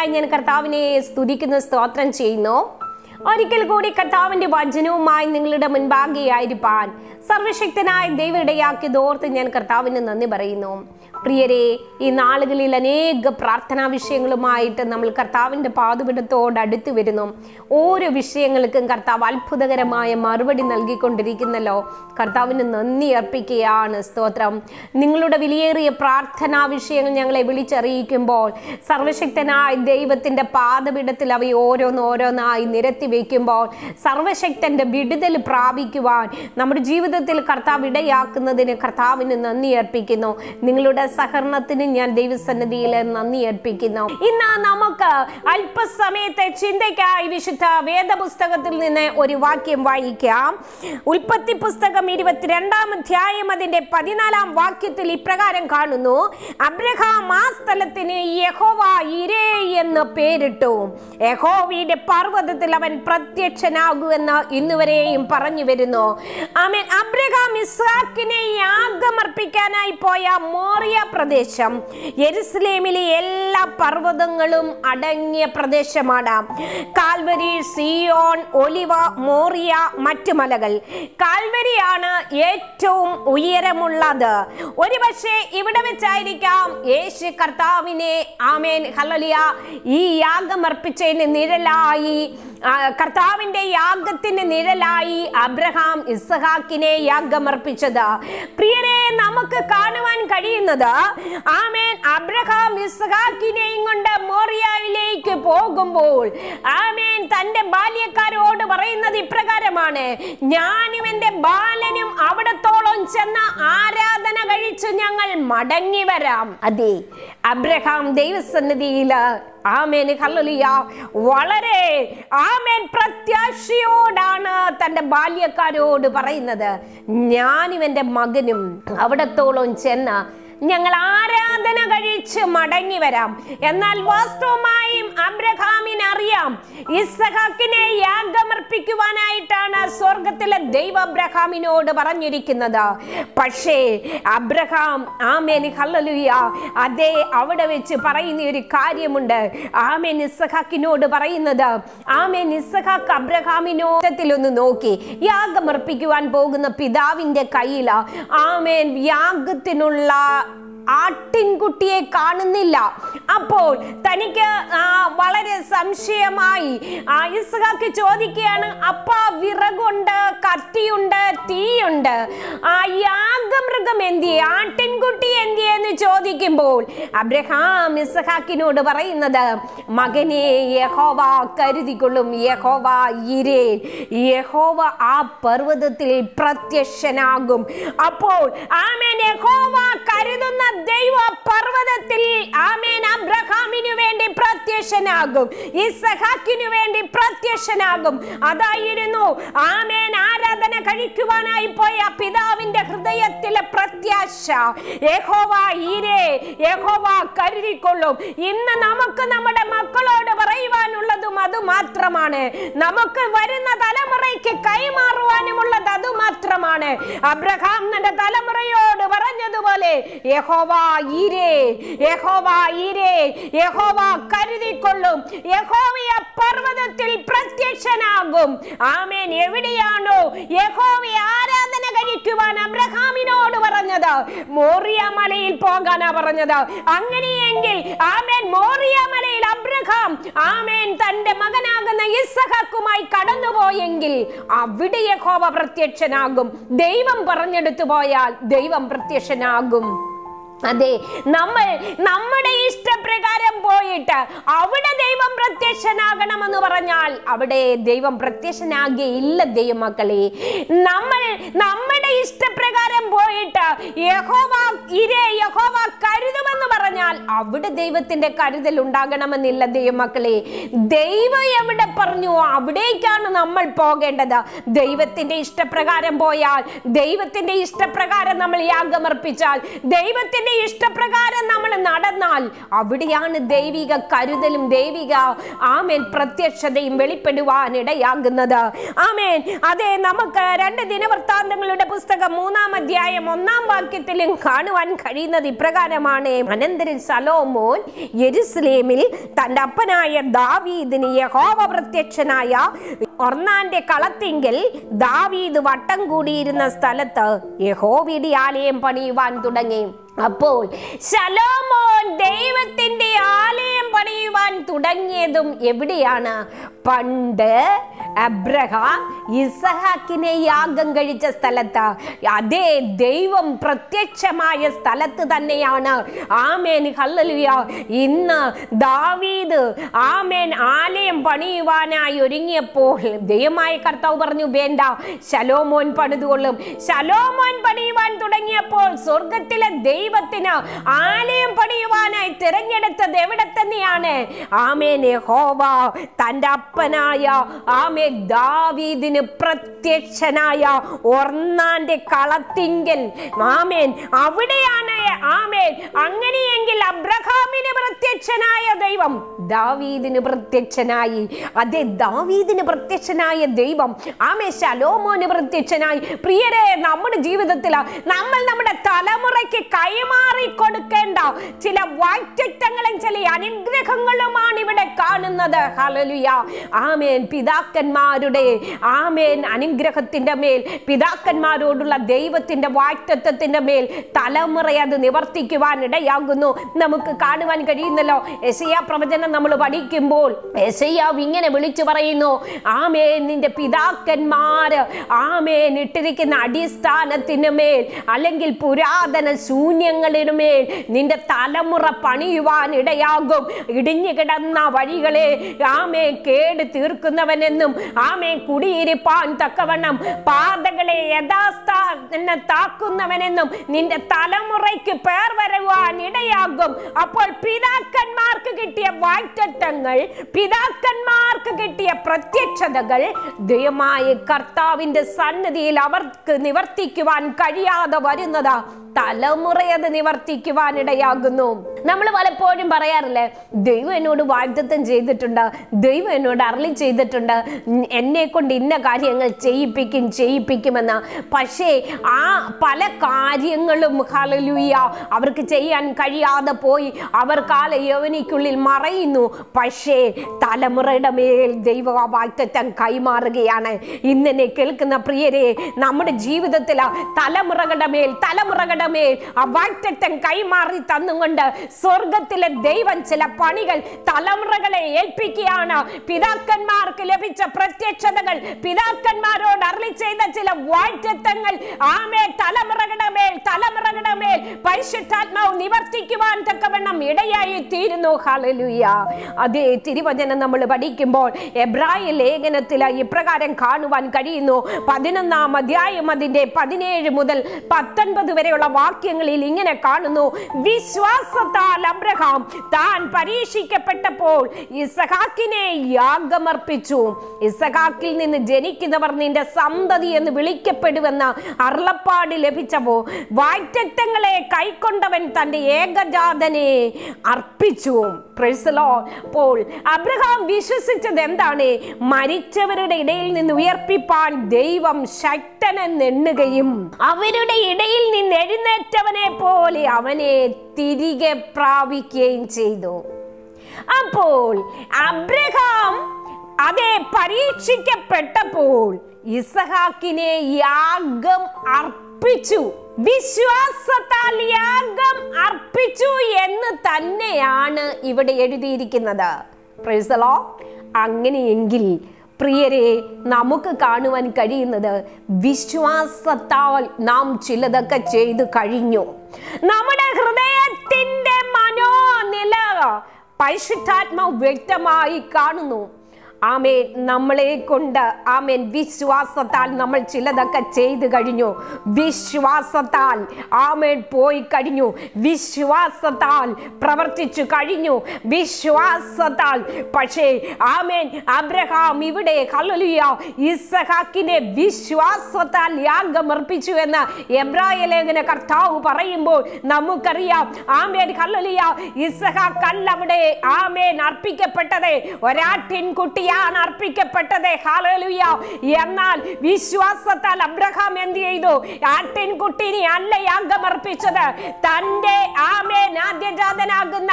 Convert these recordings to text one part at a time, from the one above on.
ദൈവത്തിനായി ഞാൻ കർത്താവിനെ സ്തുതിക്കുന്ന സ്തോത്രം ചെയ്യുന്നു ഒരിക്കൽ കൂടി കർത്താവിന്റെ വചനവുമായി നിങ്ങളുടെ മുൻപാകെയായിരിക്കാൻ സർവശക്തനായ ദൈവ ഇടയാക്കിയതോർത്ത് ഞാൻ കർത്താവിന് നന്ദി പറയുന്നു പ്രിയരെ ഈ നാളുകളിൽ അനേക പ്രാർത്ഥനാ വിഷയങ്ങളുമായിട്ട് നമ്മൾ കർത്താവിൻ്റെ പാതുപിടത്തോട് അടുത്ത് വരുന്നു ഓരോ വിഷയങ്ങൾക്കും കർത്താവ് അത്ഭുതകരമായ മറുപടി നൽകിക്കൊണ്ടിരിക്കുന്നല്ലോ കർത്താവിന് നന്ദി അർപ്പിക്കുകയാണ് സ്തോത്രം നിങ്ങളുടെ വിലയേറിയ പ്രാർത്ഥനാ വിഷയങ്ങൾ ഞങ്ങളെ വിളിച്ചറിയിക്കുമ്പോൾ സർവശക്തനായ ദൈവത്തിൻ്റെ പാതപിടത്തിൽ അവയെ ഓരോന്നോരോന്നായി നിരത്തി വയ്ക്കുമ്പോൾ സർവശക്തൻ്റെ വിടുതൽ പ്രാപിക്കുവാൻ നമ്മുടെ ജീവിതത്തിൽ കർത്താവ് ഇടയാക്കുന്നതിന് കർത്താവിന് നന്ദി അർപ്പിക്കുന്നു നിങ്ങളുടെ സഹകരണത്തിന് ഞാൻ ദൈവസന്നിധിയിൽ നന്ദി അർപ്പിക്കുന്നു ഇന്ന് നമുക്ക് അല്പസമയത്തെ ചിന്തയ്ക്കായി വിശുദ്ധ വേദപുസ്തകത്തിൽ നിന്ന് ഒരു വാക്യം വായിക്കാം ഉൽപ്പത്തി പുസ്തകം ഇരുപത്തിരണ്ടാം അധ്യായം അതിന്റെ പതിനാലാം വാക്യത്തിൽ ഇപ്രകാരം കാണുന്നു അബ്രഹാം ആ സ്ഥലത്തിന് യഹോവ ഇരേ എന്ന് പേരിട്ടു യഹോവയുടെ പർവ്വതത്തിൽ അവൻ പ്രത്യക്ഷനാകുമെന്ന് ഇന്നുവരെയും പറഞ്ഞു വരുന്നു ആമേൻ അബ്രഹാം ഇസ്ഹാക്കിനെ യാഗമർപ്പിക്കാനായി പോയ മോറിയ പ്രദേശം യെരുസലേമിലെ എല്ലാ പർവ്വതങ്ങളും അടങ്ങിയ പ്രദേശമാണ് കാൽവരി സിയോൺ ഒലിവ മോറിയ മറ്റു മലകൾ കാൽവരിയാണ് ഏറ്റവും ഉയരമുള്ളത് ഒരുപക്ഷെ ഇവിടെ വെച്ചായിരിക്കാം യേശു കർത്താവിനെ ആമേൻ ഹലോലിയ ഈ യാഗമർപ്പിച്ചതിന് നിഴലായി കർത്താവിന്റെ യാഗത്തിന് നിഴലായി അബ്രഹാം ഇസഹാക്കിനെ യാഗമർപ്പിച്ചത് പ്രിയരെ നമുക്ക് കാണുവാൻ കഴിയുന്നത് ആമേൻ അബ്രഹാം ഇസഹാക്കിനെയും കൊണ്ട് മോറിയായിലേക്ക് പോകുമ്പോൾ ആമേൻ തൻ്റെ ബാല്യക്കാരോട് പറയുന്നത് ഇപ്രകാരമാണ് ഞാനും എൻ്റെ ബാലനും അവിടത്തോളം ചെന്ന് ആരാധന കഴിച്ചു ഞങ്ങൾ മടങ്ങി വരാം അതെ അബ്രഹാം ദൈവസന്നിധിയിൽ ആമേന് ഹല്ലുലിയ വളരെ ആമേൻ പ്രത്യാശയോടാണ് തൻ്റെ ബാല്യക്കാരോട് പറയുന്നത് ഞാനും മകനും അവിടത്തോളം ചെന്ന് ഞങ്ങൾ ആരാധന കഴിച്ച് മടങ്ങി വരാം എന്നാൽ വാസ്തവമായും അബ്രഹാമിന് അറിയാം ഇസഹാക്കിനെ യാഗമർപ്പിക്കുവാനായിട്ടാണ് സ്വർഗത്തിലെ ദൈവ അബ്രഹാമിനോട് പറഞ്ഞിരിക്കുന്നത് പക്ഷേ അബ്രഹാം ആമേന് ഹല്ലലുയ അതേ അവിടെ വെച്ച് പറയുന്ന ഒരു കാര്യമുണ്ട് ആമേൻ ഇസഹാക്കിനോട് പറയുന്നത് ആമേൻ ഇസ്സഹാക്ക് അബ്രഹാമിനോത്തിൽ ഒന്ന് നോക്കി യാഗമർപ്പിക്കുവാൻ പോകുന്ന പിതാവിന്റെ കയ്യിലാ ആമേൻ യാഗത്തിനുള്ള ആട്ടിൻകുട്ടിയെ കാണുന്നില്ല അപ്പോൾ തനിക്ക് ആ സംശയമായി ഐസഹാക്ക് ചോദിക്കുകയാണ് അപ്പ വിറകുണ്ട് കത്തിയുണ്ട് തീയുണ്ട് ആ യാഗമൃഗം എന്തിയെ ആട്ടിൻകുട്ടി എന്തിയെ എന്ന് ചോദിക്കുമ്പോൾ അബ്രഹാം ഇസഹാക്കിനോട് പറയുന്നത് മകനെ യഹോവ കരുതിക്കൊള്ളും യഹോവ ഇരേ യഹോവ ആ പർവ്വതത്തിൽ പ്രത്യക്ഷനാകും അപ്പോൾ ആമേൻ യഹോവ കരുതുന്ന ദൈവ പർവ്വതത്തിൽ ആമേൻ അബ്രഹാമിനു വേണ്ടി പ്രത്യക്ഷനാകും ഇസഹാക്കിനു ഈ വേണ്ടി പ്രത്യക്ഷനാകും അതായിരുന്നു ആമേൻ ആരാധന കഴിക്കുവാനായി പോയ പിതാവിന്റെ ഹൃദയത്തിലെ പ്രത്യാശ യഹോവ ഈരേ യഹോവ കരുതിക്കൊള്ളും ഇന്ന് നമുക്ക് നമ്മുടെ മക്കളോട് പറയുവാനുള്ളതും അത് മാത്രമാണ് നമുക്ക് വരുന്ന തലമുറയ്ക്ക് കൈമാറുവാനുമുള്ളത് അതും മാത്രമാണ് അബ്രഹാം തന്റെ തലമുറയോട് പറഞ്ഞതുപോലെ യഹോവ ഈരേ യഹോവ ഈരേ യഹോവ കരുതിക്കൊള്ളും യഹോവിയ പർവ്വതത്തിൽ പ്രത്യക്ഷനാകും ആമേൻ എവിടെയാണോ യഹോവി ആരാധന കഴിക്കുവാൻ അബ്രഹാമിനോട് പറഞ്ഞത് മോറിയ മലയിൽ പോകാനാ പറഞ്ഞത് അങ്ങനെയെങ്കിൽ ആമേൻ മോറിയ മലയിൽ അബ്രഹാം ആമേൻ തന്റെ മകനാകുന്ന ഇസഹക്കുമായി കടന്നുപോയെങ്കിൽ അവിടെ യഹോവ പ്രത്യക്ഷനാകും പ്രത്യക്ഷനാകും ദൈവം പറഞ്ഞെടുത്തു പോയാൽ ദൈവം പ്രത്യക്ഷനാകും അതെ നമ്മൾ നമ്മുടെ ഇഷ്ടപ്രകാരം പോയിട്ട് അവിടെ ദൈവം പ്രത്യക്ഷനാകണമെന്ന് പറഞ്ഞാൽ അവിടെ ദൈവം പ്രത്യക്ഷനാകുകയില്ല ദൈവമക്കളെ നമ്മൾ നമ്മുടെ ഇഷ്ടപ്രകാരം പോയിട്ട് യഹോവ ഇരേ യഹോവ അവിടെ ദൈവത്തിന്റെ കരുതൽ ഉണ്ടാകണമെന്നില്ല ദൈവമക്കളെ ദൈവം എവിടെ പറഞ്ഞു അവിടേക്കാണ് നമ്മൾ പോകേണ്ടത് ദൈവത്തിന്റെ ഇഷ്ടപ്രകാരം പോയാൽ ദൈവത്തിന്റെ ഇഷ്ടപ്രകാരം നമ്മൾ യാഗമർപ്പിച്ചാൽ ദൈവത്തിന്റെ ഇഷ്ടപ്രകാരം നമ്മൾ നടന്നാൽ അവിടെയാണ് ദൈവിക കരുതലും ദൈവിക ആമേൻ പ്രത്യക്ഷതയും വെളിപ്പെടുവാൻ ഇടയാകുന്നത് ആമേൻ അതെ നമുക്ക് രണ്ട് ദിനവൃത്താന്തങ്ങളുടെ പുസ്തകം മൂന്നാം അധ്യായം ഒന്നാം വാക്യത്തിലും കാണുവാൻ കഴിയുന്നത് ഇപ്രകാരമാണ് അനന്തരൻ സലോമോൻ യെരുസലേമിൽ തൻ്റെ അപ്പനായ ദാവീദിന് യഹോവ പ്രത്യക്ഷനായ ഒർണാന്റെ കളത്തിങ്കിൽ ദാവീദ് വട്ടം കൂടിയിരുന്ന സ്ഥലത്ത് യഹോവിടി ആലയം പണിയുവാൻ തുടങ്ങി അപ്പോൾ ശലോമോൻ ദൈവത്തിൻ്റെ ആലയം പണിയുവാൻ തുടങ്ങിയതും എവിടെയാണ് പണ്ട് അബ്രഹാം ഇസഹാക്കിനെ യാഗം കഴിച്ച സ്ഥലത്ത് അതേ ദൈവം പ്രത്യക്ഷമായ സ്ഥലത്ത് തന്നെയാണ് ആമേൻ ഹല്ലലുയ ഇന്ന് ദാവീദ് ആമേൻ ആലയം പണിയുവാനായി ഒരുങ്ങിയപ്പോൾ ദൈവമായ കർത്താവ് പറഞ്ഞു വേണ്ട ശലോമോൻ പണിതുകൊള്ളും ശലോമോൻ പണിയുവാൻ തുടങ്ങിയപ്പോൾ സ്വർഗത്തിലെ ദൈവം ദൈവത്തിന് ആലയം പണിയുവാനായി തിരഞ്ഞെടുത്തത് എവിടെ തന്നെയാണ് ആമേൻ യഹോവ തൻ്റെ അപ്പനായ ആമേ ദാവീദിന് പ്രത്യക്ഷനായ ഒർന്നാന്റെ കളത്തിങ്കൽ ആമേൻ അവിടെയാണ് ആമേൻ അങ്ങനെയെങ്കിൽ അബ്രഹാമിന് പ്രത്യക്ഷനായ ദൈവം ദാവീദിന് പ്രത്യക്ഷനായി അതെ ദാവീദിന് പ്രത്യക്ഷനായ ദൈവം ആമേ ശലോമോന് പ്രത്യക്ഷനായി പ്രിയരെ നമ്മുടെ ജീവിതത്തിൽ നമ്മൾ നമ്മുടെ തലമുറയ്ക്ക് കൈ കൈമാറി കൊടുക്കേണ്ട ചില വാക്റ്റങ്ങളും ചില അനുഗ്രഹങ്ങളുമാണ് ഇവിടെ കാണുന്നത് ഹലലുയ ആമേൻ പിതാക്കന്മാരുടെ ആമേൻ അനുഗ്രഹത്തിന്റെ മേൽ പിതാക്കന്മാരോടുള്ള ദൈവത്തിന്റെ വാറ്റത്വത്തിന്റെ മേൽ തലമുറ അത് നിവർത്തിക്കുവാൻ ഇടയാകുന്നു നമുക്ക് കാണുവാൻ കഴിയുന്നല്ലോ എസയ്യ പ്രവചനം നമ്മൾ പഠിക്കുമ്പോൾ എസയാവ് ഇങ്ങനെ വിളിച്ചു പറയുന്നു ആമേൻ നിന്റെ പിതാക്കന്മാര് ആമേൻ ഇട്ടിരിക്കുന്ന അടിസ്ഥാനത്തിന് മേൽ അല്ലെങ്കിൽ പുരാതന ശൂന്യ ശൂന്യങ്ങളിനുമേൽ നിന്റെ തലമുറ പണിയുവാൻ ഇടയാകും ഇടിഞ്ഞു കിടന്ന വഴികളെ ആമേ കേട് തീർക്കുന്നവനെന്നും ആമേ കുടിയിരിപ്പാൻ തക്കവണ്ണം പാതകളെ യഥാസ്ഥാക്കുന്നവനെന്നും നിന്റെ തലമുറയ്ക്ക് പേർ വരുവാൻ ഇടയാകും അപ്പോൾ പിതാക്കന്മാർക്ക് കിട്ടിയ വാറ്റത്തങ്ങൾ പിതാക്കന്മാർക്ക് കിട്ടിയ പ്രത്യക്ഷതകൾ ദയമായ കർത്താവിന്റെ സന്നിധിയിൽ അവർക്ക് നിവർത്തിക്കുവാൻ കഴിയാതെ വരുന്നതാ തലമുറയത് നിവർത്തിക്കുവാനിടയാകുന്നു നമ്മൾ പലപ്പോഴും പറയാറില്ലേ ദൈവം എന്നോട് വാഗ്ദത്തം ചെയ്തിട്ടുണ്ട് ദൈവം എന്നോട് അരളി ചെയ്തിട്ടുണ്ട് എന്നെ കൊണ്ട് ഇന്ന കാര്യങ്ങൾ ചെയ്യിപ്പിക്കും ചെയ്യിപ്പിക്കുമെന്ന് പക്ഷേ ആ പല കാര്യങ്ങളും ഹലലൂയ അവർക്ക് ചെയ്യാൻ കഴിയാതെ പോയി അവർ കാല യവനിക്കുള്ളിൽ മറയുന്നു പക്ഷേ തലമുറയുടെ മേൽ ദൈവ വാഗ്ദത്തം കൈമാറുകയാണ് ഇന്നെ കേൾക്കുന്ന പ്രിയരെ നമ്മുടെ ജീവിതത്തിൽ തലമുറകളുടെ മേൽ തലമുറകളുടെ ദൈവമേ ആ കൈമാറി തന്നുകൊണ്ട് സ്വർഗത്തിലെ ദൈവം ചില പണികൾ തലമുറകളെ ഏൽപ്പിക്കുകയാണ് പിതാക്കന്മാർക്ക് ലഭിച്ച പ്രത്യക്ഷതകൾ പിതാക്കന്മാരോട് അരളി ചെയ്ത ചില വാറ്റത്വങ്ങൾ ആമേ തലമുറകളുടെ മേൽ തലമുറകളുടെ മേൽ പരിശുദ്ധാത്മാവ് നിവർത്തിക്കുവാൻ തക്കവണ്ണം ഇടയായി തീരുന്നു ഹലലുയ അതേ തിരുവചനം നമ്മൾ പഠിക്കുമ്പോൾ എബ്രായ ലേഖനത്തിൽ ഇപ്രകാരം കാണുവാൻ കഴിയുന്നു പതിനൊന്നാം അധ്യായം അതിൻ്റെ പതിനേഴ് മുതൽ പത്തൊൻപത് വരെയുള്ള വാക്യങ്ങളിൽ ഇങ്ങനെ കാണുന്നു വിശ്വാസത്താൽ അബ്രഹാം താൻ പരീക്ഷിക്കപ്പെട്ടപ്പോൾ ഇസഹാക്കിനെ യാഗമർപ്പിച്ചു ഇസഹാക്കിൽ നിന്ന് ജനിക്കുന്നവർ നിന്റെ സന്തതി എന്ന് വിളിക്കപ്പെടുവെന്ന അർളപ്പാട് ലഭിച്ചപ്പോ വാറ്ററ്റങ്ങളെ കൈക്കൊണ്ടവൻ തന്റെ ഏകജാതനെ അർപ്പിച്ചു അബ്രഹാം വിശ്വസിച്ചത് എന്താണ് മരിച്ചവരുടെ ഇടയിൽ നിന്ന് ഉയർപ്പിപ്പാൻ ദൈവം എണ്ണുകയും അവരുടെ ഇടയിൽ നിന്ന് എഴുന്നേറ്റവനെ പോലെ അവനെ തിരികെ പ്രാപിക്കുകയും ചെയ്തു അപ്പോൾ അബ്രഹാം അതെ പരീക്ഷിക്കപ്പെട്ടപ്പോൾ ഇസഹാക്കിനെ യാഗം അർപ്പിച്ചു വിശ്വാസത്താൽ യാഗം അർപ്പിച്ചു എന്ന് തന്നെയാണ് ഇവിടെ എഴുതിയിരിക്കുന്നത് പ്രൈസലോ അങ്ങനെയെങ്കിൽ പ്രിയരെ നമുക്ക് കാണുവാൻ കഴിയുന്നത് വിശ്വാസത്താൽ നാം ചിലതൊക്കെ ചെയ്തു കഴിഞ്ഞു നമ്മുടെ ഹൃദയത്തിന്റെ മനോനില പരിശുദ്ധാത്മാവ് വ്യക്തമായി കാണുന്നു ആമേൻ നമ്മളെ കൊണ്ട് ആമേൻ വിശ്വാസത്താൽ നമ്മൾ ചിലതൊക്കെ ചെയ്തു കഴിഞ്ഞു വിശ്വാസത്താൽ ആമേൻ പോയി കഴിഞ്ഞു വിശ്വാസത്താൽ പ്രവർത്തിച്ചു കഴിഞ്ഞു വിശ്വാസത്താൽ പക്ഷേ ആമേൻ അബ്രഹാം ഇവിടെ ഹലലുയ ഇസഹാക്കിനെ വിശ്വാസത്താൽ യാഗമർപ്പിച്ചു എന്ന് എബ്രായ ലേഖന കർത്താവ് പറയുമ്പോൾ നമുക്കറിയാം ആമേൻ ഹലലുയ ഇസഹാക്കല്ലവിടെ ആമേൻ അർപ്പിക്കപ്പെട്ടതേ ഒരാട്ടിൻകുട്ടി ബലിയാണ് അർപ്പിക്കപ്പെട്ടത് ഹാലലുയ എന്നാൽ വിശ്വാസത്താൽ അബ്രഹാം എന്ത് ചെയ്തു ആട്ടിൻകുട്ടിനെ അല്ല യാഗം അർപ്പിച്ചത് തൻ്റെ ആമേൻ ആദ്യജാതനാകുന്ന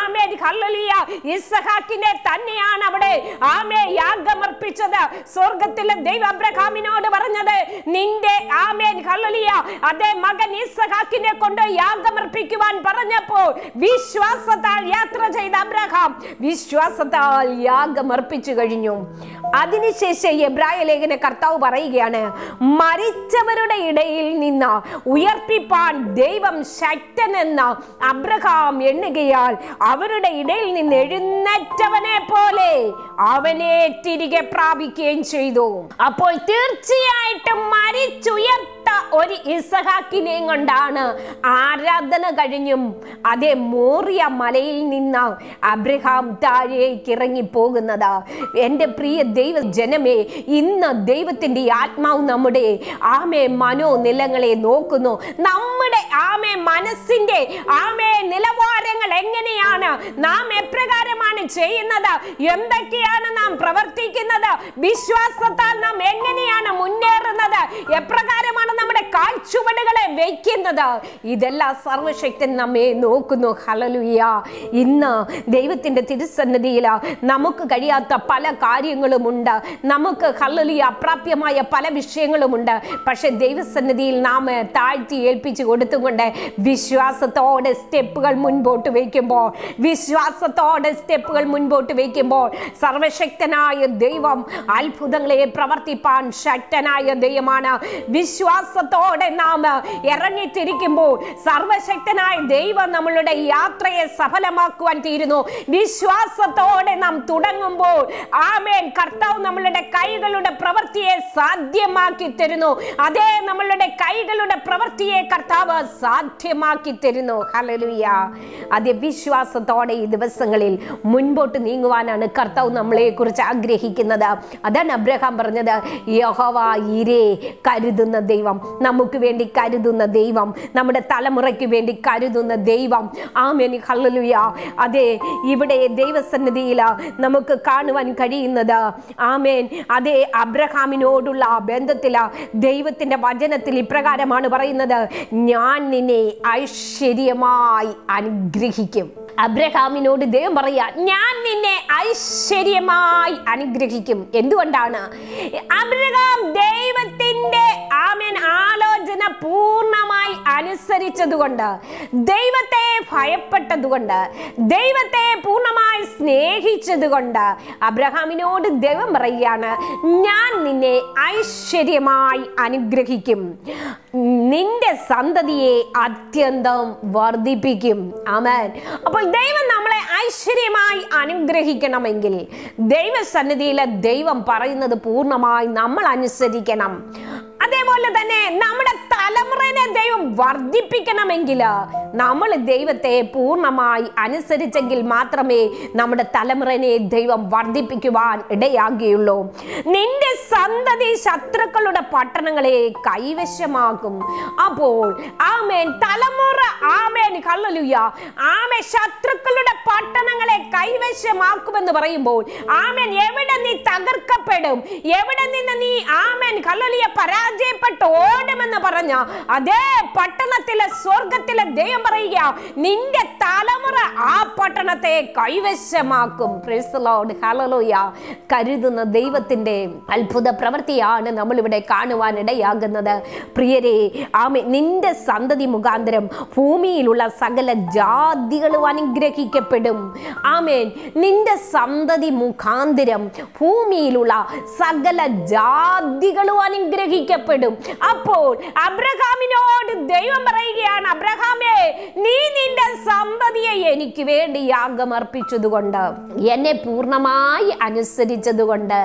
ആമേൻ ഹല്ലേലൂയ ഇസഹാക്കിനെ തന്നെയാണ് അവിടെ ആമേ യാഗം അർപ്പിച്ചത് സ്വർഗത്തിലെ ദൈവം അബ്രഹാമിനോട് പറഞ്ഞത് നിന്റെ ആമേൻ ഹല്ലേലൂയ അതേ മകൻ ഇസഹാക്കിനെ കൊണ്ട് യാഗം അർപ്പിക്കുവാൻ പറഞ്ഞപ്പോൾ വിശ്വാസത്താൽ യാത്ര ചെയ്ത അബ്രഹാം വിശ്വാസത്താൽ യാഗം അർപ്പിച്ചു കഴിഞ്ഞു അതിനുശേഷം എബ്രായ ലേഖന കർത്താവ് പറയുകയാണ് മരിച്ചവരുടെ ഇടയിൽ നിന്ന് ഉയർപ്പിപ്പാൻ ദൈവം ശക്തനെന്ന് അബ്രഹാം എണ്ണുകയാൽ അവരുടെ ഇടയിൽ നിന്ന് എഴുന്നേറ്റവനെ പോലെ അവനെ തിരികെ പ്രാപിക്കുകയും ചെയ്തു അപ്പോൾ തീർച്ചയായിട്ടും മരിച്ചുയർത്തി പ്രിയപ്പെട്ട ഒരു ഇസഹാക്കിനെയും കൊണ്ടാണ് ആരാധന കഴിഞ്ഞും അതേ മോറിയ മലയിൽ നിന്ന് അബ്രഹാം താഴേക്ക് ഇറങ്ങിപ്പോകുന്നത് എൻ്റെ പ്രിയ ദൈവ ജനമേ ഇന്ന് ദൈവത്തിൻ്റെ ആത്മാവ് നമ്മുടെ ആമേ മനോനിലങ്ങളെ നോക്കുന്നു നമ്മുടെ ആമേ മനസ്സിൻ്റെ ആമേ നിലവാരങ്ങൾ എങ്ങനെയാണ് നാം എപ്രകാരമാണ് ചെയ്യുന്നത് എന്തൊക്കെയാണ് നാം പ്രവർത്തിക്കുന്നത് വിശ്വാസത്താൽ നാം എങ്ങനെയാണ് മുന്നേറുന്നത് എപ്ര ചുവടുകളെ വയ്ക്കുന്നത് ഇതെല്ലാം സർവശക്തൻ നമ്മെ നോക്കുന്നു ഹലലുയ്യ ഇന്ന് ദൈവത്തിൻ്റെ തിരുസന്നിധിയിൽ നമുക്ക് കഴിയാത്ത പല കാര്യങ്ങളുമുണ്ട് നമുക്ക് ഹലലുയ അപ്രാപ്യമായ പല വിഷയങ്ങളുമുണ്ട് പക്ഷേ ദൈവസന്നിധിയിൽ നാം താഴ്ത്തി ഏൽപ്പിച്ചു കൊടുത്തുകൊണ്ട് വിശ്വാസത്തോടെ സ്റ്റെപ്പുകൾ മുൻപോട്ട് വയ്ക്കുമ്പോൾ വിശ്വാസത്തോടെ സ്റ്റെപ്പുകൾ മുൻപോട്ട് വയ്ക്കുമ്പോൾ സർവശക്തനായ ദൈവം അത്ഭുതങ്ങളെ പ്രവർത്തിപ്പാൻ ശക്തനായ ദൈവമാണ് വിശ്വാസത്തോടെ നാം ഇറങ്ങിട്ടിരിക്കുമ്പോൾ സർവശക്തനായ ദൈവം നമ്മളുടെ യാത്രയെ സഫലമാക്കുവാൻ തീരുന്നു വിശ്വാസത്തോടെ നാം തുടങ്ങുമ്പോൾ ആമേൻ കർത്താവ് നമ്മളുടെ കൈകളുടെ പ്രവൃത്തിയെ സാധ്യമാക്കി തരുന്നു അതേ നമ്മളുടെ കൈകളുടെ പ്രവൃത്തിയെ കർത്താവ് സാധ്യമാക്കി തരുന്നു ഹലലുയാ വിശ്വാസത്തോടെ ഈ ദിവസങ്ങളിൽ മുൻപോട്ട് നീങ്ങുവാനാണ് കർത്താവ് നമ്മളെക്കുറിച്ച് ആഗ്രഹിക്കുന്നത് അതാണ് അബ്രഹാം പറഞ്ഞത് യഹോവ ഇരേ കരുതുന്ന ദൈവം നമുക്ക് വേണ്ടി കരുതുന്ന ദൈവം നമ്മുടെ തലമുറയ്ക്ക് വേണ്ടി കരുതുന്ന ദൈവം ആമേനി ഹല്ലലുയ അതെ ഇവിടെ ദൈവസന്നിധിയിൽ നമുക്ക് കാണുവാൻ കഴിയുന്നത് ആമേൻ അതെ അബ്രഹാമിനോടുള്ള ബന്ധത്തിൽ ദൈവത്തിൻ്റെ വചനത്തിൽ ഇപ്രകാരമാണ് പറയുന്നത് ഞാൻ നിന്നെ ഐശ്വര്യമായി അനുഗ്രഹിക്കും അനുഗ്രഹിക്കും അബ്രഹാമിനോട് ദൈവം പറയുക ഞാൻ നിന്നെ ഐശ്വര്യമായി അനുഗ്രഹിക്കും എന്തുകൊണ്ടാണ് അബ്രഹാം ദൈവത്തിന്റെ ആമേൻ ആലോചന പൂർണ്ണമായി അനുസരിച്ചതുകൊണ്ട് ദൈവത്തെ ഭയപ്പെട്ടതുകൊണ്ട് ദൈവത്തെ പൂർണ്ണമായി സ്നേഹിച്ചതുകൊണ്ട് അബ്രഹാമിനോട് ദൈവം പറയുകയാണ് ഞാൻ നിന്നെ ഐശ്വര്യമായി അനുഗ്രഹിക്കും നിന്റെ സന്തതിയെ അത്യന്തം വർദ്ധിപ്പിക്കും ആമൻ അപ്പോൾ ദൈവം നമ്മളെ ഐശ്വര്യമായി അനുഗ്രഹിക്കണമെങ്കിൽ ദൈവസന്നിധിയിലെ ദൈവം പറയുന്നത് പൂർണ്ണമായി നമ്മൾ അനുസരിക്കണം അതേപോലെ തന്നെ നമ്മുടെ തലമുറനെ ദൈവം വർദ്ധിപ്പിക്കണമെങ്കിൽ നമ്മൾ ദൈവത്തെ പൂർണ്ണമായി അനുസരിച്ചെങ്കിൽ മാത്രമേ നമ്മുടെ തലമുറനെ ദൈവം വർദ്ധിപ്പിക്കുവാൻ ഇടയാകുകയുള്ളൂ നിന്റെ സന്തതി ശത്രുക്കളുടെ പട്ടണങ്ങളെ കൈവശമാകും അപ്പോൾ ആമേൻ തലമുറ ആമേൻ കള്ളലുയ ആമേ ശത്രുക്കളുടെ പട്ടണങ്ങളെ കൈവശമാക്കുമെന്ന് പറയുമ്പോൾ ആമേൻ എവിടെ നീ തകർക്കപ്പെടും എവിടെ നിന്ന് നീ ആമേൻ കള്ളലിയ പരാതി പരാജയപ്പെട്ട് ഓടുമെന്ന് പറഞ്ഞ അതേ പട്ടണത്തിലെ സ്വർഗത്തിലെ ദൈവം പറയുക നിന്റെ തലമുറ ആ പട്ടണത്തെ കൈവശമാക്കും കരുതുന്ന ദൈവത്തിന്റെ അത്ഭുത പ്രവൃത്തിയാണ് നമ്മൾ ഇവിടെ കാണുവാൻ ഇടയാകുന്നത് പ്രിയരെ ആമേ നിന്റെ സന്തതി മുഖാന്തരം ഭൂമിയിലുള്ള സകല ജാതികളും അനുഗ്രഹിക്കപ്പെടും ആമേൻ നിന്റെ സന്തതി മുഖാന്തരം ഭൂമിയിലുള്ള സകല ജാതികളും അനുഗ്രഹിക്കും ചെയ്യപ്പെടും അപ്പോൾ അബ്രഹാമിനോട് ദൈവം പറയുകയാണ് അബ്രഹാമേ നീ നിന്റെ സന്തതിയെ എനിക്ക് വേണ്ടി യാഗമർപ്പിച്ചതുകൊണ്ട് എന്നെ പൂർണ്ണമായി അനുസരിച്ചതുകൊണ്ട്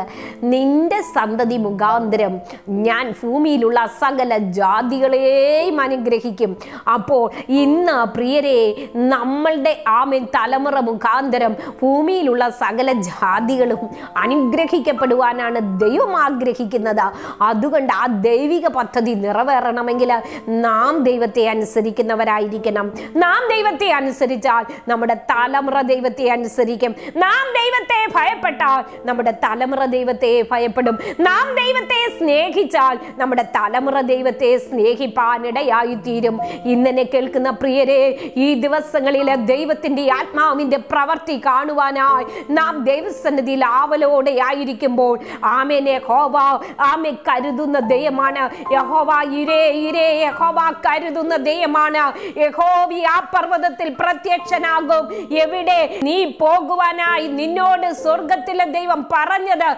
നിന്റെ സന്തതി മുഖാന്തരം ഞാൻ ഭൂമിയിലുള്ള സകല ജാതികളെയും അനുഗ്രഹിക്കും അപ്പോൾ ഇന്ന് പ്രിയരെ നമ്മളുടെ ആമൻ തലമുറ മുഖാന്തരം ഭൂമിയിലുള്ള സകല ജാതികളും അനുഗ്രഹിക്കപ്പെടുവാനാണ് ദൈവം ആഗ്രഹിക്കുന്നത് അതുകൊണ്ട് ആ ദൈവിക പദ്ധതി നിറവേറണമെങ്കിൽ നാം ദൈവത്തെ അനുസരിക്കുന്നവരായിരിക്കണം നാം ദൈവത്തെ അനുസരിച്ചാൽ നമ്മുടെ തലമുറ ദൈവത്തെ അനുസരിക്കും നാം ദൈവത്തെ ഭയപ്പെട്ടാൽ നമ്മുടെ തലമുറ ദൈവത്തെ ഭയപ്പെടും നാം ദൈവത്തെ സ്നേഹിച്ചാൽ നമ്മുടെ തലമുറ ദൈവത്തെ സ്നേഹിപ്പാനിടയായിത്തീരും ഇന്നനെ കേൾക്കുന്ന പ്രിയരെ ഈ ദിവസങ്ങളിലെ ദൈവത്തിൻ്റെ ആത്മാവിൻ്റെ പ്രവൃത്തി കാണുവാനായി നാം ദൈവസന്നിധിയിൽ ആവലോടെ ആയിരിക്കുമ്പോൾ ആമേനെ ഹോവാ ആമെ കരുതുന്ന ദൈവം ദൈവമാണ് യഹോവ ഇരേ ഇരേ യഹോവ കരുതുന്ന ദൈവമാണ് യഹോവി ആ പർവ്വതത്തിൽ പ്രത്യക്ഷനാകും എവിടെ നീ പോകുവാനായി നിന്നോട് സ്വർഗത്തിലെ ദൈവം പറഞ്ഞത്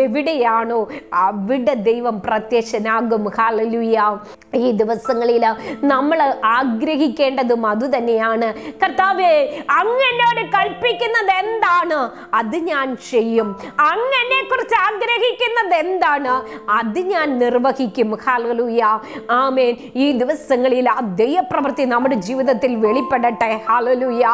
എവിടെയാണോ അവിടെ ദൈവം പ്രത്യക്ഷനാകും ഹാലലുയ ഈ ദിവസങ്ങളിൽ നമ്മൾ ആഗ്രഹിക്കേണ്ടതും അതുതന്നെയാണ് കർത്താവ് അങ്ങനോട് കൽപ്പിക്കുന്നത് എന്താണ് അത് ഞാൻ ചെയ്യും അങ്ങനെ കുറിച്ച് ആഗ്രഹിക്കുന്നത് എന്താണ് അത് ഞാൻ നിർവഹിക്കും നിർവഹിക്കും ഹാലലൂയ ആമേൻ ഈ ദിവസങ്ങളിൽ ആ ദൈവപ്രവൃത്തി നമ്മുടെ ജീവിതത്തിൽ വെളിപ്പെടട്ടെ ഹാലലൂയ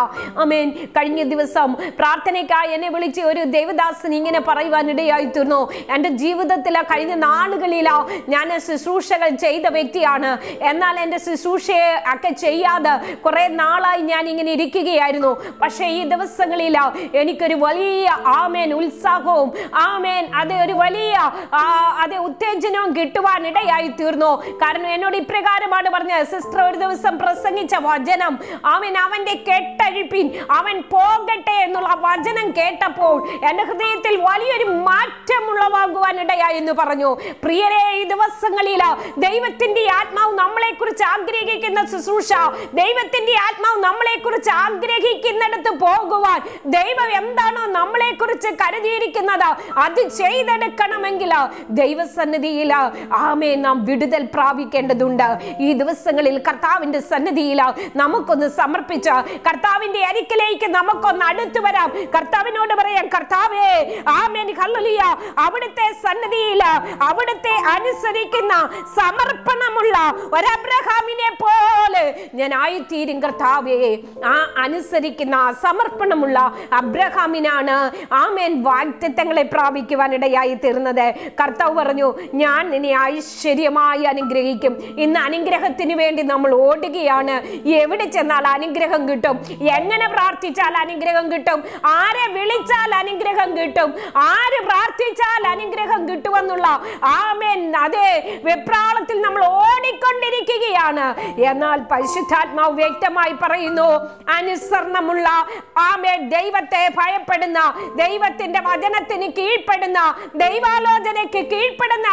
ആമേൻ കഴിഞ്ഞ ദിവസം പ്രാർത്ഥനയ്ക്കായി എന്നെ വിളിച്ച് ഒരു ദേവദാസൻ ഇങ്ങനെ പറയുവാനിടയായി തീർന്നു എൻ്റെ ജീവിതത്തിലെ കഴിഞ്ഞ നാളുകളിലോ ഞാൻ ശുശ്രൂഷകൾ ചെയ്ത വ്യക്തിയാണ് എന്നാൽ എൻ്റെ ശുശ്രൂഷയെ ഒക്കെ ചെയ്യാതെ കുറേ നാളായി ഞാൻ ഇങ്ങനെ ഇരിക്കുകയായിരുന്നു പക്ഷേ ഈ ദിവസങ്ങളിൽ എനിക്കൊരു വലിയ ആമേൻ ഉത്സാഹവും ആമേൻ അത് ഒരു വലിയ അതെ ഉത്തേജനവും കിട്ടുവാൻ നടത്തുവാനിടയായി തീർന്നു കാരണം എന്നോട് ഇപ്രകാരമാണ് പറഞ്ഞത് സിസ്റ്റർ ഒരു ദിവസം പ്രസംഗിച്ച വചനം അവൻ അവന്റെ കെട്ടഴിപ്പിൻ അവൻ പോകട്ടെ എന്നുള്ള വചനം കേട്ടപ്പോൾ എന്റെ ഹൃദയത്തിൽ വലിയൊരു മാറ്റമുള്ളവാകുവാൻ ഇടയായി എന്ന് പറഞ്ഞു പ്രിയരെ ഈ ദിവസങ്ങളിൽ ദൈവത്തിന്റെ ആത്മാവ് നമ്മളെ കുറിച്ച് ആഗ്രഹിക്കുന്ന ശുശ്രൂഷ ദൈവത്തിന്റെ ആത്മാവ് നമ്മളെ കുറിച്ച് ആഗ്രഹിക്കുന്നിടത്ത് പോകുവാൻ ദൈവം എന്താണോ നമ്മളെ കുറിച്ച് കരുതിയിരിക്കുന്നത് അത് ചെയ്തെടുക്കണമെങ്കിൽ ദൈവസന്നിധിയില ആമേ നാം വിടുതൽ പ്രാപിക്കേണ്ടതുണ്ട് ഈ ദിവസങ്ങളിൽ കർത്താവിന്റെ സന്നിധിയിൽ നമുക്കൊന്ന് സമർപ്പിച്ച് കർത്താവിന്റെ അരിക്കലേക്ക് നമുക്കൊന്ന് അടുത്തു വരാം കർത്താവിനോട് പറയാം കർത്താവേ ആമേൻ ഹല്ലുലിയ അവിടുത്തെ സന്നിധിയിൽ അവിടുത്തെ അനുസരിക്കുന്ന സമർപ്പണമുള്ള ഒരു അബ്രഹാമിനെ പോലെ ഞാൻ ആയിത്തീരും കർത്താവേ ആ അനുസരിക്കുന്ന സമർപ്പണമുള്ള അബ്രഹാമിനാണ് ആമേൻ വാഗ്ദത്തങ്ങളെ പ്രാപിക്കുവാൻ ഇടയായി തീർന്നത് കർത്താവ് പറഞ്ഞു ഞാൻ നിന്നെ ഐശ്വര്യമായി അനുഗ്രഹിക്കും ഇന്ന് അനുഗ്രഹത്തിന് വേണ്ടി നമ്മൾ ഓടുകയാണ് എവിടെ ചെന്നാൽ അനുഗ്രഹം കിട്ടും എങ്ങനെ പ്രാർത്ഥിച്ചാൽ അനുഗ്രഹം കിട്ടും ആരെ വിളിച്ചാൽ അനുഗ്രഹം കിട്ടും ആര് പ്രാർത്ഥിച്ചാൽ അനുഗ്രഹം കിട്ടുമെന്നുള്ള ആമേൻ അതെ വെപ്രാളത്തിൽ നമ്മൾ ഓടിക്കൊണ്ടിരിക്കുകയാണ് എന്നാൽ പരിശുദ്ധാത്മാവ് വ്യക്തമായി പറയുന്നു അനുസരണമുള്ള ആമേ ദൈവത്തെ ഭയപ്പെടുന്ന ദൈവത്തിന്റെ വചനത്തിന് കീഴ്പ്പെടുന്ന ദൈവാലോചനയ്ക്ക് കീഴ്പ്പെടുന്ന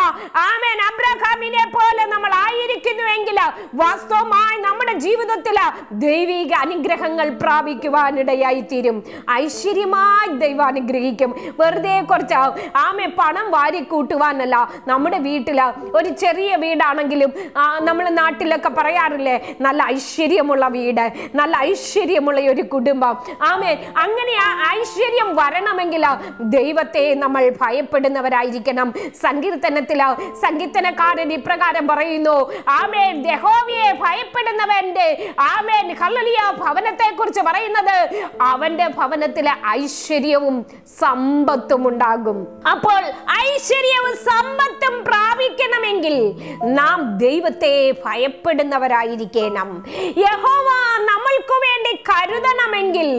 ആമേൻ അബ്രഹാമിനെ പോലെ നമ്മൾ ആയിരിക്കുന്നുവെങ്കിൽ വാസ്തവമായി നമ്മുടെ ജീവിതത്തിൽ ദൈവിക അനുഗ്രഹങ്ങൾ പ്രാപിക്കുവാനിടയായി തീരും ഐശ്വര്യമായി ദൈവം അനുഗ്രഹിക്കും വെറുതെ കുറച്ച് ആമെ പണം വാരിക്കൂട്ടുവാനല്ല നമ്മുടെ വീട്ടിൽ ഒരു ചെറിയ വീടാണെങ്കിലും നമ്മൾ നാട്ടിലൊക്കെ പറയാറില്ലേ നല്ല ഐശ്വര്യമുള്ള വീട് നല്ല ഐശ്വര്യമുള്ള ഒരു കുടുംബം ആമേ അങ്ങനെ ആ ഐശ്വര്യം വരണമെങ്കിൽ ദൈവത്തെ നമ്മൾ ഭയപ്പെടുന്നവരായിരിക്കണം സങ്കീർത്തനത്തിൽ കീർത്തനക്കാരൻ ഇപ്രകാരം പറയുന്നു ആമേൻ യഹോവയെ ഭയപ്പെടുന്നവന്റെ ആമേൻ ഹല്ലലിയ ഭവനത്തെ കുറിച്ച് പറയുന്നത് അവന്റെ ഭവനത്തിലെ ഐശ്വര്യവും സമ്പത്തും ഉണ്ടാകും അപ്പോൾ ഐശ്വര്യവും സമ്പത്തും പ്രാപിക്കണമെങ്കിൽ നാം ദൈവത്തെ ഭയപ്പെടുന്നവരായിരിക്കണം യഹോവ നമ്മൾക്കു വേണ്ടി കരുതണമെങ്കിൽ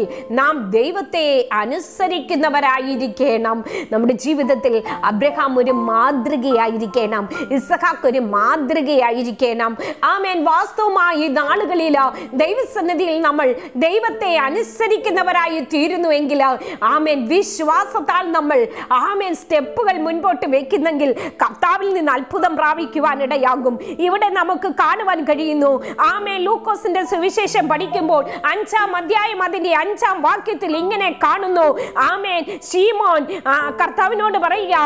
നാം ദൈവത്തെ അനുസരിക്കുന്നവരായിരിക്കണം നമ്മുടെ ജീവിതത്തിൽ അബ്രഹാം ഒരു മാതൃകയായിരിക്കണം ഇസഹാക്ക് ഒരു മാതൃകയായിരിക്കണം ആമേൻ വാസ്തവമായി ഈ നാളുകളിൽ ദൈവസന്നിധിയിൽ നമ്മൾ ദൈവത്തെ അനുസരിക്കുന്നവരായി തീരുന്നുവെങ്കിൽ ആമേൻ വിശ്വാസത്താൽ നമ്മൾ ആമേൻ സ്റ്റെപ്പുകൾ മുൻപോട്ട് വെക്കുന്നെങ്കിൽ കർത്താവിൽ നിന്ന് അത്ഭുതം പ്രാപിക്കുവാനിടയാകും ഇടയാകും ഇവിടെ നമുക്ക് കാണുവാൻ കഴിയുന്നു ആമേൻ ലൂക്കോസിന്റെ സുവിശേഷം പഠിക്കുമ്പോൾ അഞ്ചാം അധ്യായം അതിന്റെ അഞ്ചാം വാക്യത്തിൽ ഇങ്ങനെ കാണുന്നു ആമേൻ ഷീമോൻ കർത്താവിനോട് പറയുക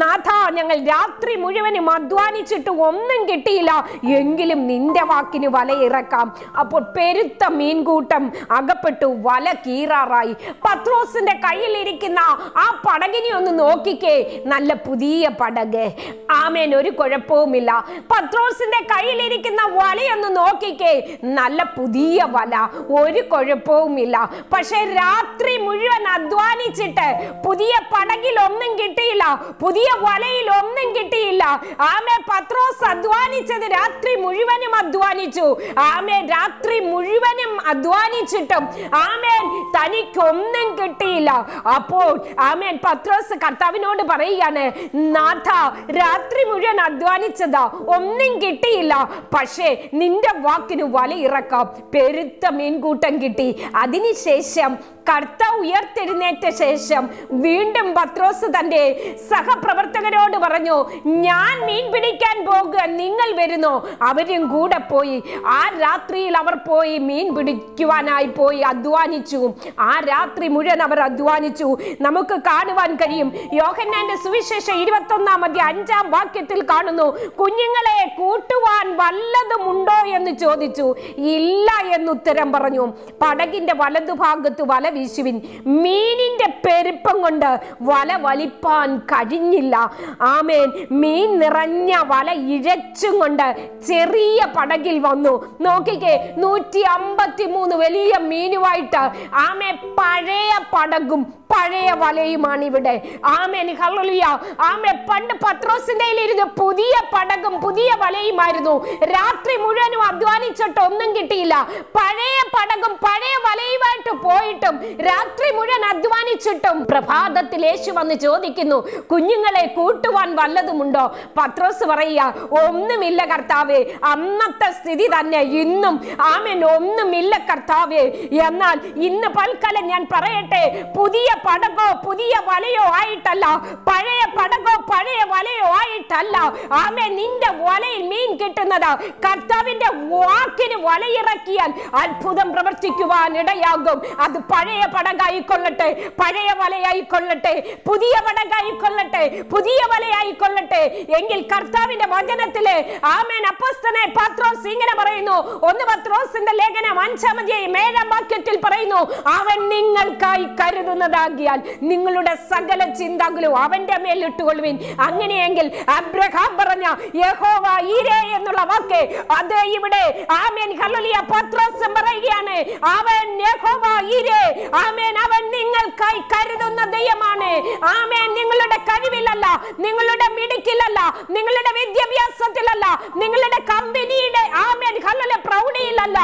നാഥ ഞങ്ങൾ രാത്രി മുഴുവനും അധ്വാനിച്ചിട്ട് ഒന്നും കിട്ടിയില്ല എങ്കിലും നിന്റെ വാക്കിന് വലയിറക്കാം അപ്പോൾ പെരുത്ത മീൻകൂട്ടം അകപ്പെട്ടു വല കീറാറായി പത്രോസിന്റെ കയ്യിലിരിക്കുന്ന ആ പടകിനെ ഒന്ന് നോക്കിക്കേ നല്ല പുതിയ പടക് ആമേൻ ഒരു കുഴപ്പവുമില്ല പത്രോസിന്റെ കയ്യിലിരിക്കുന്ന വലയൊന്ന് നോക്കിക്കേ നല്ല പുതിയ വല ഒരു കുഴപ്പവുമില്ല പക്ഷെ രാത്രി മുഴുവൻ അധ്വാനിച്ചിട്ട് പുതിയ പടകിൽ ഒന്നും കിട്ടിയില്ല പുതിയ വലയിൽ ഒന്നും കിട്ടിയില്ല ആമേ പത്രോസ് അധ്വാനിച്ചത് രാത്രി മുഴുവനും അധ്വാനിച്ചു ആമേ രാത്രി മുഴുവനും അധ്വാനിച്ചിട്ടും ആമേൻ തനിക്കൊന്നും കിട്ടിയില്ല അപ്പോൾ ആമേൻ പത്രോസ് കർത്താവിനോട് പറയുകയാണ് നാഥ രാത്രി മുഴുവൻ അധ്വാനിച്ചതാ ഒന്നും കിട്ടിയില്ല പക്ഷേ നിന്റെ വാക്കിന് വലയിറക്കാം പെരുത്ത മീൻകൂട്ടം കിട്ടി അതിനുശേഷം കർത്താവ് ഉയർത്തെഴുന്നേറ്റ ശേഷം വീണ്ടും പത്രോസ് തൻ്റെ സഹപ്രവർത്തകരോട് പറഞ്ഞു ഞാൻ മീൻ പിടിക്കാൻ പോകുക നിങ്ങൾ വരുന്നു അവരും കൂടെ പോയി ആ രാത്രിയിൽ അവർ പോയി മീൻ പിടിക്കുവാനായി പോയി അധ്വാനിച്ചു ആ രാത്രി മുഴുവൻ അവർ അധ്വാനിച്ചു നമുക്ക് കാണുവാൻ കഴിയും യോഹന്നാന്റെ സുവിശേഷം ഇരുപത്തൊന്നാമത്തെ അഞ്ചാം വാക്യത്തിൽ കാണുന്നു കുഞ്ഞുങ്ങളെ കൂട്ടുവാൻ വല്ലതുമുണ്ടോ എന്ന് ചോദിച്ചു ഇല്ല എന്ന് ഉത്തരം പറഞ്ഞു പടകിന്റെ വലതുഭാഗത്ത് വല വീശുവിൻ മീനിന്റെ പെരുപ്പം കൊണ്ട് വല വലിപ്പാൻ കഴിഞ്ഞില്ല ആമേൻ മീൻ നിറഞ്ഞ വല ഇഴച്ചും കൊണ്ട് ചെറിയ പടകിൽ വന്നു നോക്കിക്കേ നൂറ്റി അമ്പത്തി മൂന്ന് വലിയ മീനുമായിട്ട് ആമേ പഴയ പടകും പഴയ വലയുമാണ് ഇവിടെ ആമേൻ ഹള്ളിയ ആമേ പണ്ട് പത്രോസിൻ്റെ പുതിയ പടകും പുതിയ വലയുമായിരുന്നു രാത്രി മുഴുവനും അധ്വാനിച്ചിട്ട് ഒന്നും കിട്ടിയില്ല പഴയ പടകും പഴയ വലയുമായിട്ട് പോയിട്ടും രാത്രി മുഴുവൻ അധ്വാനിച്ചിട്ടും പ്രഭാതത്തിൽ യേശു വന്ന് ചോദിക്കുന്നു കുഞ്ഞുങ്ങളെ കൂട്ടുവാൻ വല്ലതുമുണ്ടോ പത്രോസ് പറയുക ഒന്നുമില്ല കർത്താവേ അന്നത്തെ സ്ഥിതി തന്നെ ഇന്നും ആമൻ ഒന്നുമില്ല കർത്താവേ എന്നാൽ ഇന്ന് പൽക്കല ഞാൻ പറയട്ടെ പുതിയ പടകോ പുതിയ വലയോ ആയിട്ടല്ല പഴയ പടകോ പഴയ വലയോ ആയിട്ടല്ല ആമേ നിന്റെ വലയിൽ മീൻ കിട്ടുന്നത് കർത്താവിന്റെ വാക്കിന് വലയിറക്കിയാൽ അത്ഭുതം പ്രവർത്തിക്കുവാൻ ഇടയാകും അത് പഴയ പഴയ കൊള്ളട്ടെ പഴയ വലയായി കൊള്ളട്ടെ പുതിയ കൊള്ളട്ടെ പുതിയ വലയായി കൊള്ളട്ടെ എങ്കിൽ കർത്താവിന്റെ വചനത്തിലെ ആമേൻ അപ്പസ്തനെ പത്രോസ് ഇങ്ങനെ പറയുന്നു ഒന്ന് പത്രോസിന്റെ ലേഖനം അഞ്ചാം അധ്യായം വാക്യത്തിൽ പറയുന്നു അവൻ നിങ്ങൾക്കായി കരുതുന്നതാകിയാൽ നിങ്ങളുടെ സകല ചിന്തകളും അവന്റെ മേലിട്ടുകൊള്ളുവിൻ അങ്ങനെയെങ്കിൽ അബ്രഹാം പറഞ്ഞ യഹോവ ഈരേ എന്നുള്ള വാക്ക് അത് ഇവിടെ ആമേൻ ഹലുലിയ പത്രോസ് പറയുകയാണ് അവൻ യഹോവ ഈരേ Amen നിങ്ങൾക്കായി കരുതുന്ന ദൈവമാണ് ആമേൻ നിങ്ങളുടെ കഴിവിലല്ല നിങ്ങളുടെ മിടുക്കിലല്ല നിങ്ങളുടെ വിദ്യാഭ്യാസത്തിലല്ല നിങ്ങളുടെ കമ്പനിയുടെ ആമേൻ ഹലലെ പ്രൗഢിയിലല്ല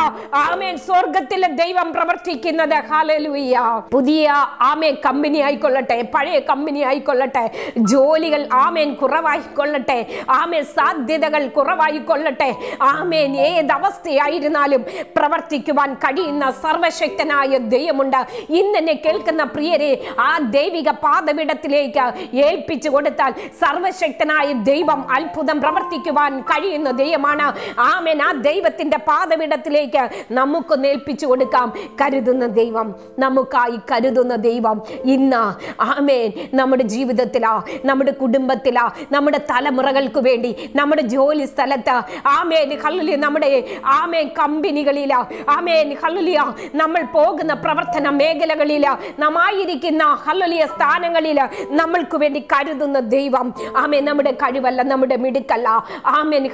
ആമേൻ സ്വർഗത്തിലെ ദൈവം പ്രവർത്തിക്കുന്നത് ഹലലുയ്യ പുതിയ ആമേൻ കമ്പനി ആയിക്കൊള്ളട്ടെ പഴയ കമ്പനി ആയിക്കൊള്ളട്ടെ ജോലികൾ ആമേൻ കുറവായിക്കൊള്ളട്ടെ ആമേൻ സാധ്യതകൾ കുറവായിക്കൊള്ളട്ടെ ആമേൻ ഏതവസ്ഥയായിരുന്നാലും പ്രവർത്തിക്കുവാൻ കഴിയുന്ന സർവശക്തനായ ദൈവമുണ്ട് ഇന്നെ കേൾക്കുന്ന പ്രിയരെ ആ ദൈവിക പാതവിടത്തിലേക്ക് ഏൽപ്പിച്ചു കൊടുത്താൽ സർവശക്തനായ ദൈവം അത്ഭുതം പ്രവർത്തിക്കുവാൻ കഴിയുന്ന ദൈവമാണ് ആമേൻ ആ ദൈവത്തിന്റെ പാതവിടത്തിലേക്ക് നമുക്ക് ഏൽപ്പിച്ചു കൊടുക്കാം കരുതുന്ന ദൈവം നമുക്കായി കരുതുന്ന ദൈവം ഇന്ന് ആമേൻ നമ്മുടെ ജീവിതത്തിലാ നമ്മുടെ കുടുംബത്തിലാ നമ്മുടെ തലമുറകൾക്ക് വേണ്ടി നമ്മുടെ ജോലി സ്ഥലത്ത് ആമേൻ ഹള്ളുലി നമ്മുടെ ആമേൻ കമ്പനികളിലാ ആമേൻ ഹള്ളുലിയ നമ്മൾ പോകുന്ന പ്രവർത്തന മേഖലകളിലാ നമായിരിക്കുന്ന ഹല്ലുലിയ സ്ഥാനങ്ങളിൽ നമ്മൾക്ക് വേണ്ടി കരുതുന്ന ദൈവം ആമേ നമ്മുടെ കഴിവല്ല നമ്മുടെ മിടുക്കല്ല ആമേൻ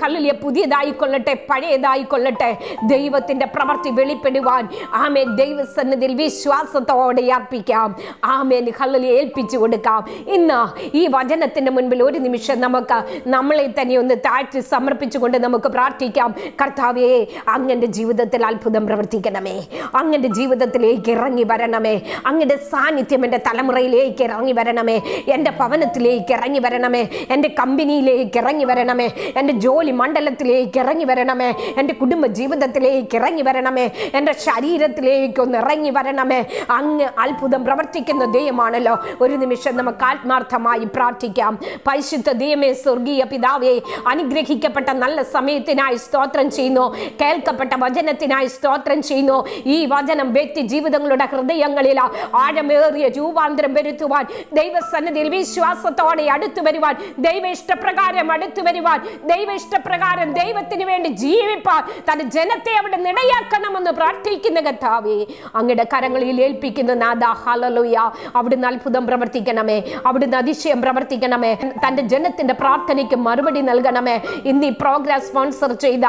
കൊള്ളട്ടെ പഴയതായി കൊള്ളട്ടെ ദൈവത്തിൻ്റെ പ്രവൃത്തി വെളിപ്പെടുവാൻ ആമേ ദൈവസന്നിധിയിൽ വിശ്വാസത്തോടെ അർപ്പിക്കാം ആമേൻ ഹല്ലുലിയ ഏൽപ്പിച്ചു കൊടുക്കാം ഇന്ന് ഈ വചനത്തിൻ്റെ മുൻപിൽ ഒരു നിമിഷം നമുക്ക് നമ്മളെ തന്നെ ഒന്ന് താഴ്ത്തി സമർപ്പിച്ചുകൊണ്ട് നമുക്ക് പ്രാർത്ഥിക്കാം കർത്താവേ അങ്ങൻ്റെ ജീവിതത്തിൽ അത്ഭുതം പ്രവർത്തിക്കണമേ അങ്ങൻ്റെ ജീവിതത്തിലേക്ക് ഇറങ്ങി വരണമേ അങ്ങനെ അങ്ങയുടെ സാന്നിധ്യം എൻ്റെ തലമുറയിലേക്ക് ഇറങ്ങി വരണമേ എൻ്റെ ഭവനത്തിലേക്ക് ഇറങ്ങി വരണമേ എൻ്റെ കമ്പനിയിലേക്ക് ഇറങ്ങി വരണമേ എൻ്റെ ജോലി മണ്ഡലത്തിലേക്ക് ഇറങ്ങി വരണമേ എൻ്റെ കുടുംബ ജീവിതത്തിലേക്ക് ഇറങ്ങി വരണമേ എൻ്റെ ശരീരത്തിലേക്കൊന്ന് ഇറങ്ങി വരണമേ അങ്ങ് അത്ഭുതം പ്രവർത്തിക്കുന്ന ദൈവമാണല്ലോ ഒരു നിമിഷം നമുക്ക് ആത്മാർത്ഥമായി പ്രാർത്ഥിക്കാം പരിശുദ്ധ ദൈവമേ സ്വർഗീയ പിതാവേ അനുഗ്രഹിക്കപ്പെട്ട നല്ല സമയത്തിനായി സ്തോത്രം ചെയ്യുന്നു കേൾക്കപ്പെട്ട വചനത്തിനായി സ്തോത്രം ചെയ്യുന്നു ഈ വചനം വ്യക്തി ജീവിതങ്ങളുടെ ഹൃദയങ്ങളിൽ ആഴമേറിയ രൂപാന്തരം വരുത്തുവാൻ ദൈവസന്നിധിയിൽ വിശ്വാസത്തോടെ അടുത്തു വരുവാൻ ദൈവ ഇഷ്ടപ്രകാരം അടുത്തു വരുവാൻ ദൈവ ഇഷ്ടപ്രകാരം ദൈവത്തിന് വേണ്ടി ജീവിപ്പാൻ തന്റെ ജനത്തെ അവിടെ നിടയാക്കണമെന്ന് പ്രാർത്ഥിക്കുന്ന കർത്താവേ അങ്ങയുടെ കരങ്ങളിൽ ഏൽപ്പിക്കുന്ന നാദ ഹലലുയ അവിടുന്ന് അത്ഭുതം പ്രവർത്തിക്കണമേ അവിടുന്ന് അതിശയം പ്രവർത്തിക്കണമേ തന്റെ ജനത്തിന്റെ പ്രാർത്ഥനയ്ക്ക് മറുപടി നൽകണമേ ഇന്ന് ഈ പ്രോഗ്രാം സ്പോൺസർ ചെയ്ത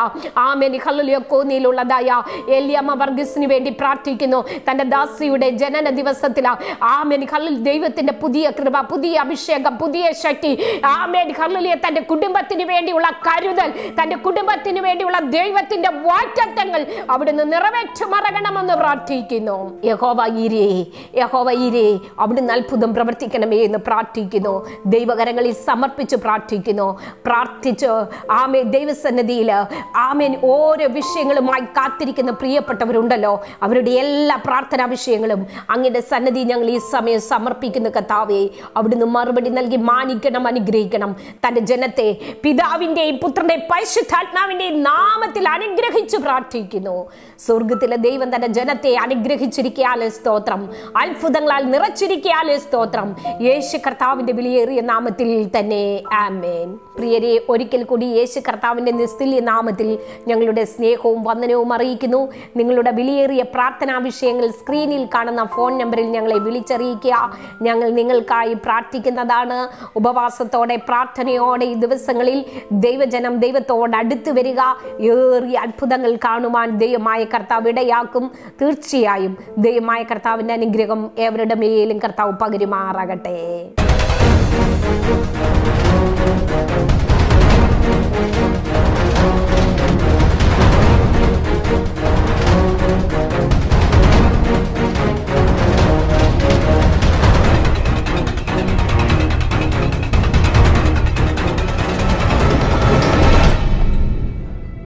ആമേനി ഹലലിയ കോന്നിയിലുള്ളതായ എലിയമ്മ വർഗീസിന് വേണ്ടി പ്രാർത്ഥിക്കുന്നു തന്റെ ദാസിയുടെ ജനന ദിവസം ദിവസത്തിൽ ആമേൻ ഹല്ലിൽ ദൈവത്തിന്റെ പുതിയ കൃപ പുതിയ അഭിഷേകം പുതിയ ശക്തി ആമേൻ ഹല്ലിലെ തന്റെ കുടുംബത്തിന് വേണ്ടിയുള്ള കരുതൽ തന്റെ കുടുംബത്തിന് വേണ്ടിയുള്ള ദൈവത്തിന്റെ വാറ്റത്തങ്ങൾ അവിടുന്ന് നിറവേറ്റു മറകണമെന്ന് പ്രാർത്ഥിക്കുന്നു യഹോവ ഇരേ യഹോവ ഇരേ അവിടുന്ന് അത്ഭുതം പ്രവർത്തിക്കണമേ എന്ന് പ്രാർത്ഥിക്കുന്നു ദൈവകരങ്ങളിൽ സമർപ്പിച്ച് പ്രാർത്ഥിക്കുന്നു പ്രാർത്ഥിച്ച് ആമേ ദൈവസന്നിധിയിൽ ആമേൻ ഓരോ വിഷയങ്ങളുമായി കാത്തിരിക്കുന്ന പ്രിയപ്പെട്ടവരുണ്ടല്ലോ അവരുടെ എല്ലാ പ്രാർത്ഥനാ വിഷയങ്ങളും അങ്ങയുടെ സന്നദ്ധി ഞങ്ങൾ ഈ സമയം സമർപ്പിക്കുന്ന കർത്താവെ അവിടുന്ന് മറുപടി നൽകി മാനിക്കണം അനുഗ്രഹിക്കണം തൻ്റെ ജനത്തെ പിതാവിൻ്റെയും പുത്രൻ്റെയും പരിശുദ്ധാത്മാവിൻ്റെയും നാമത്തിൽ അനുഗ്രഹിച്ച് പ്രാർത്ഥിക്കുന്നു സ്വർഗത്തിലെ ദൈവം തൻ്റെ ജനത്തെ അനുഗ്രഹിച്ചിരിക്കാലെ സ്തോത്രം അത്ഭുതങ്ങളാൽ നിറച്ചിരിക്കാലെ സ്തോത്രം യേശു കർത്താവിൻ്റെ വിലയേറിയ നാമത്തിൽ തന്നെ ആമേൻ പ്രിയരെ ഒരിക്കൽ കൂടി യേശു കർത്താവിൻ്റെ നിസ്തുല്യ നാമത്തിൽ ഞങ്ങളുടെ സ്നേഹവും വന്ദനവും അറിയിക്കുന്നു നിങ്ങളുടെ വിലയേറിയ പ്രാർത്ഥനാ വിഷയങ്ങൾ സ്ക്രീനിൽ കാണുന്ന ഫോൺ നമ്പർ നമ്പറിൽ ഞങ്ങളെ വിളിച്ചറിയിക്കുക ഞങ്ങൾ നിങ്ങൾക്കായി പ്രാർത്ഥിക്കുന്നതാണ് ഉപവാസത്തോടെ പ്രാർത്ഥനയോടെ ഈ ദിവസങ്ങളിൽ ദൈവജനം ദൈവത്തോട് അടുത്ത് വരിക ഏറിയ അത്ഭുതങ്ങൾ കാണുവാൻ ദൈവമായ കർത്താവ് ഇടയാക്കും തീർച്ചയായും ദൈവമായ കർത്താവിൻ്റെ അനുഗ്രഹം ഏവരുടെ മേലും കർത്താവ് പകരുമാറാകട്ടെ Thank you